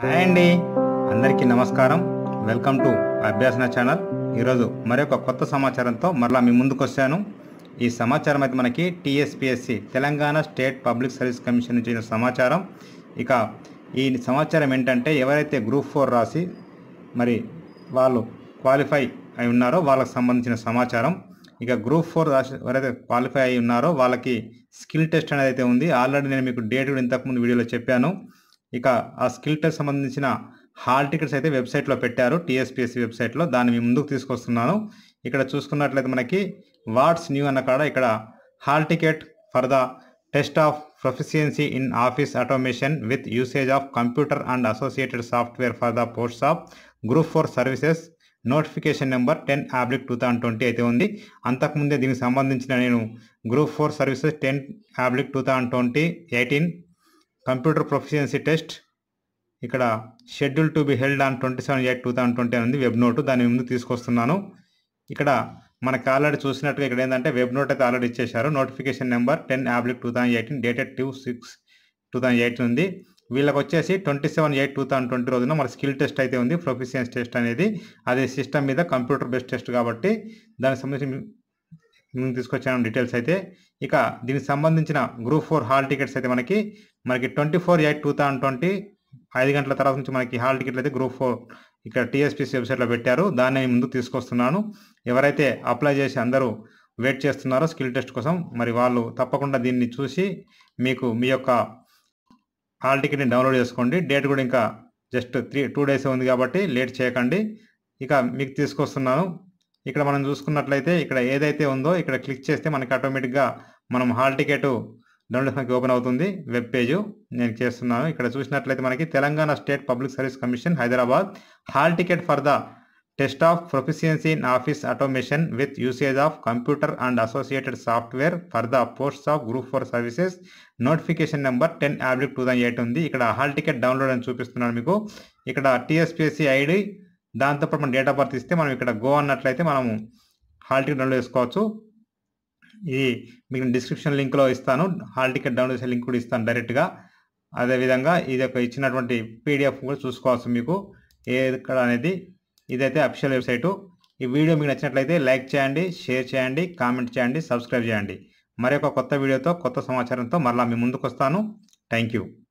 hi అండి అందరికీ నమస్కారం వెల్కమ్ టు అభ్యాసన ఛానల్ ఈరోజు మరొక కొత్త సమాచారంతో మరలా మీ ముందుకు వచ్చాను ఈ సమాచారం అయితే మనకి TSPSC Telangana state public service commission నుంచి సమాచారం ఇక ఈ సమాచారం ఏంటంటే ఎవరైతే గ్రూప్ ఫోర్ రాసి మరి వాళ్ళు క్వాలిఫై అయి ఉన్నారో వాళ్ళకి సంబంధించిన సమాచారం ఇక గ్రూప్ ఫోర్ రాసి ఎవరైతే క్వాలిఫై అయి ఉన్నారో వాళ్ళకి స్కిల్ టెస్ట్ అనేది అయితే ఉంది ఆల్రెడీ నేను మీకు డేట్ ఇంతకుముందు వీడియోలో చెప్పాను ఇక ఆ స్కిల్ టెస్ట్ సంబంధించిన హాల్ టికెట్స్ అయితే వెబ్సైట్లో పెట్టారు టీఎస్పిఎస్సి వెబ్సైట్లో దాన్ని మీ ముందుకు తీసుకొస్తున్నాను ఇక్కడ చూసుకున్నట్లయితే మనకి వాట్స్ న్యూ అన్న కాడ ఇక్కడ hall ticket for the test of proficiency in office automation with usage of computer and associated software for the post of group four services notification number ten oblique two thousand twenty అయితే ఉంది అంతకుముందే దీనికి సంబంధించిన నేను group four services ten oblique two thousand twenty eighteen computer proficiency test ఇక్కడ schedule to be held on twenty seven eight two thousand twenty అనేది web note దాని ముందు తీసుకొస్తున్నాను ఇక్కడ మనకు ఆల్రెడీ చూసినట్టుగా ఇక్కడ ఏంటంటే వెబ్ నోట్ అయితే ఆల్రెడీ ఇచ్చేశారు notification number ten oblique two thousand eighteen dated two six two thousand eighteen ఉంది వీళ్ళకి వచ్చేసి twenty seven eight two thousand twenty రోజున మన స్కిల్ టెస్ట్ అయితే ఉంది ప్రొఫిషియన్స్ టెస్ట్ అనేది అది సిస్టమ్ మీద కంప్యూటర్ బేస్డ్ టెస్ట్ కాబట్టి దానికి సంబంధించి తీసుకొచ్చాను డీటెయిల్స్ అయితే ఇక దీనికి సంబంధించిన గ్రూప్ ఫోర్ హాల్ టికెట్స్ అయితే మనకి మనకి twenty four eight two thousand twenty ఐదు గంటల తర్వాత నుంచి మనకి హాల్ టికెట్లు అయితే గ్రూప్ ఫోర్ ఇక్కడ టీఎస్పీసీ వెబ్సైట్లో పెట్టారు దాన్ని ముందుకు తీసుకొస్తున్నాను ఎవరైతే అప్లై చేసి అందరూ వెయిట్ చేస్తున్నారో స్కిల్ టెస్ట్ కోసం మరి వాళ్ళు తప్పకుండా దీన్ని చూసి మీకు మీ యొక్క హాల్ టికెట్ని డౌన్లోడ్ చేసుకోండి డేట్ కూడా ఇంకా జస్ట్ త్రీ టూ డేస్ ఉంది కాబట్టి లేట్ చేయకండి ఇక మీకు తీసుకొస్తున్నాను ఇక్కడ మనం చూసుకున్నట్లయితే ఇక్కడ ఏదైతే ఉందో ఇక్కడ క్లిక్ చేస్తే మనకి ఆటోమేటిక్గా మనం హాల్ టికెట్ డౌన్లోడ్ మనకి ఓపెన్ అవుతుంది వెబ్ పేజ్ నేను చేస్తున్నాను ఇక్కడ చూసినట్లయితే మనకి Telangana state public service commission Hyderabad hall ticket for the test of proficiency in office automation with usage of computer and associated software for the posts of group four services notification number ten oblique two eight ఉంది ఇక్కడ hall ticket download అని చూపిస్తున్నాను మీకు ఇక్కడ TSPSC ID దాంతోపాటు మనం date of birth ఇస్తే మనం ఇక్కడ గో అన్నట్లయితే మనము హాల్ టికెట్ డౌన్లోడ్ చేసుకోవచ్చు ఇది మీకు డిస్క్రిప్షన్ లింక్లో ఇస్తాను హాల్ టికెట్ డౌన్లోడ్ చేసే లింక్ కూడా ఇస్తాను డైరెక్ట్గా అదేవిధంగా ఇది ఒక ఇచ్చినటువంటి పీడిఎఫ్ కూడా చూసుకోవచ్చు మీకు ఇక్కడ అనేది ఇదైతే అఫిషియల్ వెబ్సైటు ఈ వీడియో మీకు నచ్చినట్లయితే లైక్ చేయండి షేర్ చేయండి కామెంట్ చేయండి సబ్స్క్రైబ్ చేయండి మరొక కొత్త వీడియోతో కొత్త సమాచారంతో మరలా మీ ముందుకు వస్తాను థ్యాంక్